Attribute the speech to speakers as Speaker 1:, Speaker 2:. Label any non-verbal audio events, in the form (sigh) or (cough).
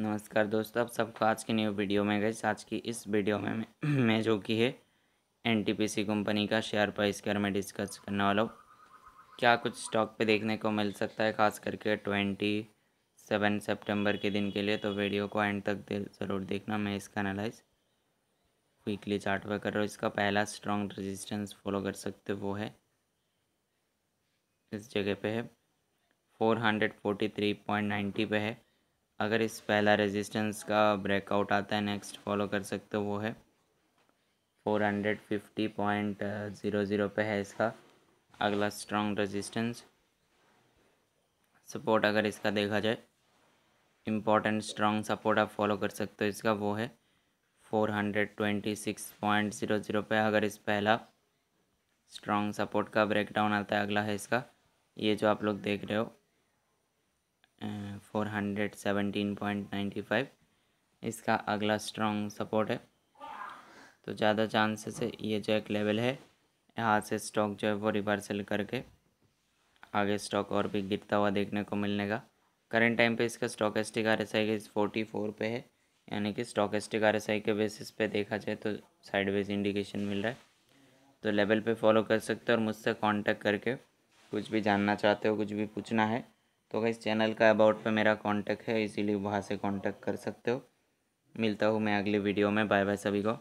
Speaker 1: नमस्कार दोस्तों आप सबको आज की न्यू वीडियो में गई आज की इस वीडियो में (clears throat) मैं जो कि है एनटीपीसी कंपनी का शेयर प्राइस के बारे में डिस्कस करने वाला हूँ क्या कुछ स्टॉक पे देखने को मिल सकता है खास करके ट्वेंटी सेवन सेप्टेम्बर के दिन के लिए तो वीडियो को एंड तक दे, ज़रूर देखना मैं इसका एनालाइज वीकली चार्ट कर रहा हूँ इसका पहला स्ट्रॉन्ग रजिस्टेंस फॉलो कर सकते वो है इस जगह पर है four hundred forty three point ninety पे है अगर इस पहला रेजिस्टेंस का ब्रेकआउट आता है नेक्स्ट फॉलो कर सकते हो वो है four hundred fifty point zero zero पर है इसका अगला स्ट्रॉन्ग रेजिस्टेंस सपोर्ट अगर इसका देखा जाए इम्पॉर्टेंट स्ट्रॉन्ग सपोर्ट आप फॉलो कर सकते हो इसका वो है four hundred twenty six point zero zero पर अगर इस पहला स्ट्रॉन्ग सपोर्ट का ब्रेकडाउन आता है अगला है इसका ये जो आप लोग देख रहे हो four hundred point ninety five इसका अगला स्ट्रॉन्ग सपोर्ट है तो ज़्यादा चांसेस है ये जो एक लेवल है यहाँ से स्टॉक जो है वो रिवर्सल करके आगे स्टॉक और भी गिरता हुआ देखने को मिलने का करंट टाइम पे इसका stochastic R S I forty four पे है यानी कि stochastic R S I के बेसिस पे देखा जाए तो साइडवेज इंडिकेशन मिल रहा है तो लेवल पे फॉलो कर सकते हो और मुझसे कांटेक्ट करके कुछ भी जानना चाहते हो कुछ भी पूछना है तो इस चैनल का अबाउट पे मेरा कांटेक्ट है इसीलिए वहाँ से कांटेक्ट कर सकते हो मिलता हूँ मैं अगले वीडियो में बाय बाय सभी को